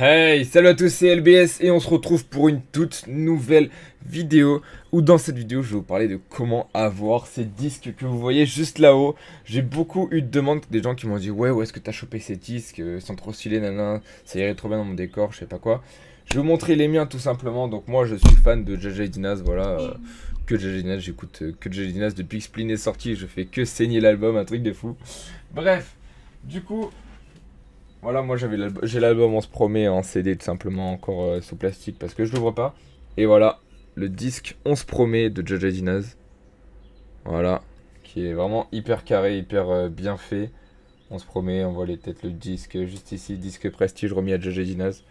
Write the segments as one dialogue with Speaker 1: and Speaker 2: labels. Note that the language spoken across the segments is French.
Speaker 1: Hey, salut à tous, c'est LBS et on se retrouve pour une toute nouvelle vidéo où dans cette vidéo je vais vous parler de comment avoir ces disques que vous voyez juste là-haut. J'ai beaucoup eu de demandes des gens qui m'ont dit ouais où est-ce que t'as chopé ces disques, ils euh, trop stylés nanana, ça irait trop bien dans mon décor, je sais pas quoi. Je vais vous montrer les miens tout simplement, donc moi je suis fan de JJ Dinas, voilà, euh, que JJ Dinas, j'écoute euh, que JJ Dinas depuis que est sorti, je fais que saigner l'album, un truc de fou. Bref, du coup... Voilà, moi j'avais j'ai l'album On se promet en CD tout simplement encore euh, sous plastique parce que je l'ouvre pas. Et voilà, le disque On se promet de Jaja Dinaz. Voilà, qui est vraiment hyper carré, hyper euh, bien fait. On se promet, on voit les être le disque juste ici, disque prestige remis à judge Dinaz.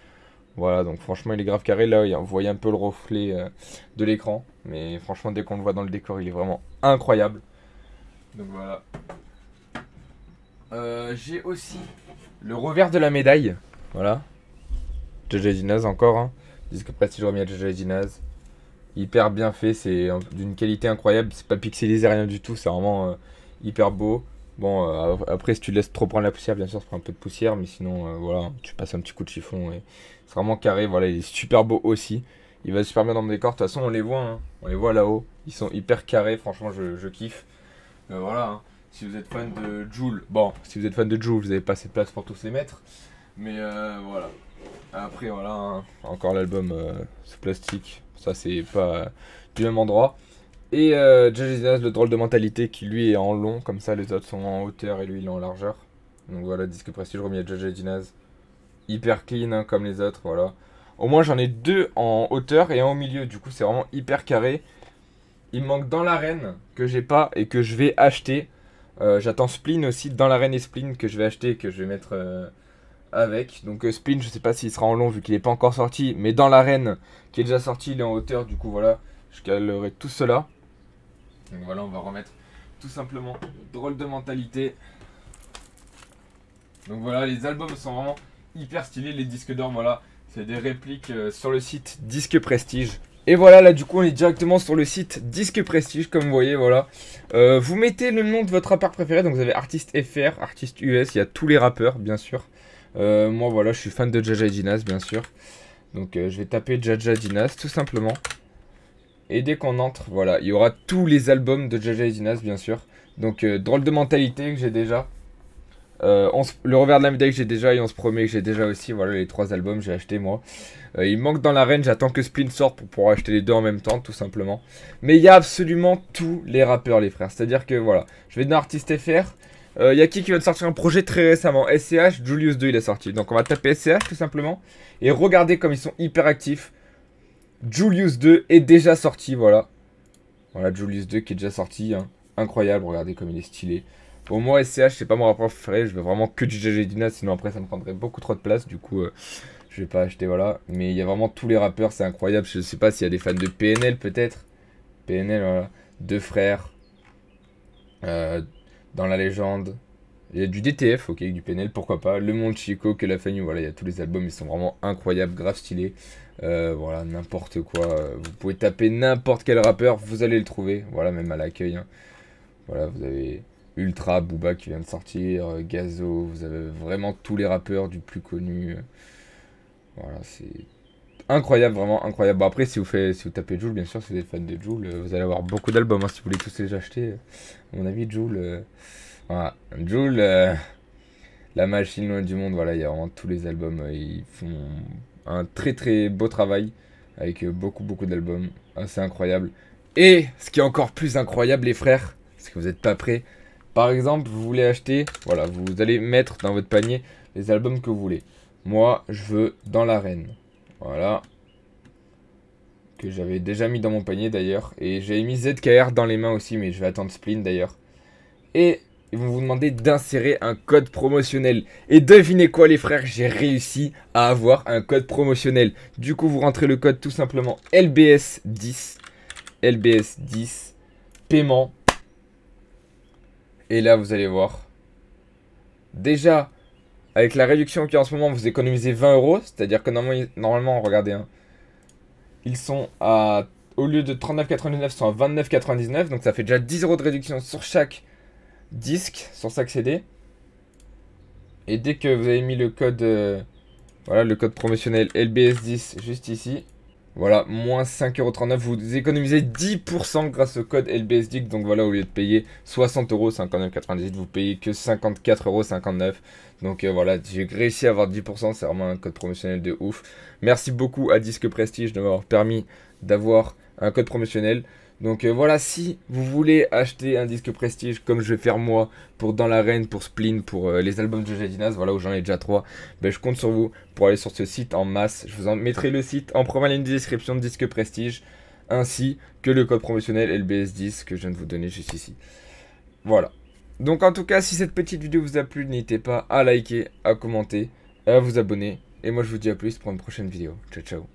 Speaker 1: Voilà, donc franchement il est grave carré. Là, vous voyez un peu le reflet euh, de l'écran. Mais franchement, dès qu'on le voit dans le décor, il est vraiment incroyable. Donc voilà. Euh, j'ai aussi le revers de la médaille. Voilà. JJ Dinaz encore. Hein. Disque je remis à JJ Dinaz. Hyper bien fait. C'est d'une qualité incroyable. C'est pas pixelisé, rien du tout. C'est vraiment euh, hyper beau. Bon, euh, après, si tu laisses trop prendre la poussière, bien sûr, ça prend un peu de poussière, mais sinon, voilà, tu passes un petit coup de chiffon et c'est vraiment carré. Voilà, il est super beau aussi. Il va super bien dans le décor. De toute façon, on les voit, hein. on les voit là-haut. Ils sont hyper carrés, franchement, je, kiffe. voilà. Hein. Si vous êtes fan de Joule, bon, si vous êtes fan de Joule, vous avez pas assez de place pour tous les mettre. Mais euh, voilà. Après, voilà, hein. encore l'album euh, sous plastique. Ça, c'est pas euh, du même endroit. Et euh, Dinaz, le drôle de mentalité, qui lui est en long, comme ça les autres sont en hauteur et lui il est en largeur. Donc voilà, disque prestige remis à Judge Dinaz. Hyper clean, hein, comme les autres, voilà. Au moins j'en ai deux en hauteur et un au milieu, du coup c'est vraiment hyper carré. Il manque dans l'arène que j'ai pas et que je vais acheter euh, j'attends Spleen aussi dans l'arène et Spleen que je vais acheter et que je vais mettre euh, avec. Donc euh, Spleen, je sais pas s'il sera en long vu qu'il n'est pas encore sorti, mais dans l'arène qui est déjà sorti, il est en hauteur. Du coup, voilà, je calerai tout cela. Donc voilà, on va remettre tout simplement drôle de mentalité. Donc voilà, les albums sont vraiment hyper stylés. Les disques d'or, voilà, c'est des répliques euh, sur le site Disque Prestige. Et voilà, là du coup on est directement sur le site Disque Prestige, comme vous voyez, voilà. Euh, vous mettez le nom de votre rappeur préféré, donc vous avez artiste FR, artiste US, il y a tous les rappeurs, bien sûr. Euh, moi voilà, je suis fan de Jaja Dinas, bien sûr. Donc euh, je vais taper Jaja Dinas, tout simplement. Et dès qu'on entre, voilà, il y aura tous les albums de Jaja Dinas, bien sûr. Donc drôle de mentalité que j'ai déjà. Euh, le revers de la médaille que j'ai déjà et on se promet que j'ai déjà aussi. Voilà les trois albums j'ai acheté moi. Euh, il manque dans la range, j'attends que Splint sorte pour pouvoir acheter les deux en même temps tout simplement. Mais il y a absolument tous les rappeurs les frères. C'est-à-dire que voilà, je vais dans artiste FR. Euh, il y a qui qui vient de sortir un projet très récemment SCH, Julius 2 il est sorti. Donc on va taper SCH tout simplement. Et regardez comme ils sont hyper actifs. Julius 2 est déjà sorti, voilà. Voilà Julius 2 qui est déjà sorti. Hein. Incroyable, regardez comme il est stylé. Au moi, SCH, c'est pas mon rapport préféré. Je veux vraiment que du JG Dina, sinon après, ça me prendrait beaucoup trop de place. Du coup, euh, je vais pas acheter, voilà. Mais il y a vraiment tous les rappeurs, c'est incroyable. Je sais pas s'il y a des fans de PNL, peut-être. PNL, voilà. Deux frères. Euh, dans la légende. Il y a du DTF, ok, du PNL, pourquoi pas. Le Monde Chico, que la famille, voilà, il y a tous les albums, ils sont vraiment incroyables, grave stylés. Euh, voilà, n'importe quoi. Vous pouvez taper n'importe quel rappeur, vous allez le trouver. Voilà, même à l'accueil. Hein. Voilà, vous avez. Ultra, Booba qui vient de sortir, euh, Gazo, vous avez vraiment tous les rappeurs du plus connu. Voilà, c'est incroyable, vraiment incroyable. Bon, après, si vous, faites, si vous tapez Joule, bien sûr, si vous êtes fan de Joule, euh, vous allez avoir beaucoup d'albums hein, si vous voulez tous les acheter. Euh, mon avis, Joule, voilà. Joule, la machine loin du monde, voilà, il y a vraiment tous les albums. ils font un très très beau travail avec beaucoup beaucoup d'albums. C'est incroyable. Et ce qui est encore plus incroyable, les frères, parce que vous n'êtes pas prêts. Par exemple, vous voulez acheter, voilà, vous allez mettre dans votre panier les albums que vous voulez. Moi, je veux Dans l'arène. Voilà. Que j'avais déjà mis dans mon panier d'ailleurs. Et j'avais mis ZKR dans les mains aussi, mais je vais attendre Splin d'ailleurs. Et ils vont vous demander d'insérer un code promotionnel. Et devinez quoi les frères, j'ai réussi à avoir un code promotionnel. Du coup, vous rentrez le code tout simplement LBS10. LBS10. Paiement et là, vous allez voir. Déjà, avec la réduction qu'il y a en ce moment, vous économisez 20 euros. C'est-à-dire que normalement, regardez, hein. ils sont à, au lieu de 39,99, ils sont à 29,99. Donc ça fait déjà 10 euros de réduction sur chaque disque, sur chaque CD. Et dès que vous avez mis le code, euh, voilà, le code promotionnel LBS10 juste ici, voilà, moins 5,39€, vous économisez 10% grâce au code LBSDIC. Donc voilà, au lieu de payer 60,59€, vous payez que 54,59€. Donc euh, voilà, j'ai réussi à avoir 10%, c'est vraiment un code promotionnel de ouf. Merci beaucoup à Disque Prestige de m'avoir permis d'avoir un code promotionnel. Donc euh, voilà, si vous voulez acheter un disque prestige comme je vais faire moi pour Dans l'arène, pour Spleen, pour euh, les albums de Jadinas, voilà où j'en ai déjà trois, ben, je compte sur vous pour aller sur ce site en masse. Je vous en mettrai le site en première ligne de description de disque prestige, ainsi que le code promotionnel LBS10 que je viens de vous donner juste ici. Voilà. Donc en tout cas, si cette petite vidéo vous a plu, n'hésitez pas à liker, à commenter, à vous abonner. Et moi je vous dis à plus pour une prochaine vidéo. Ciao ciao.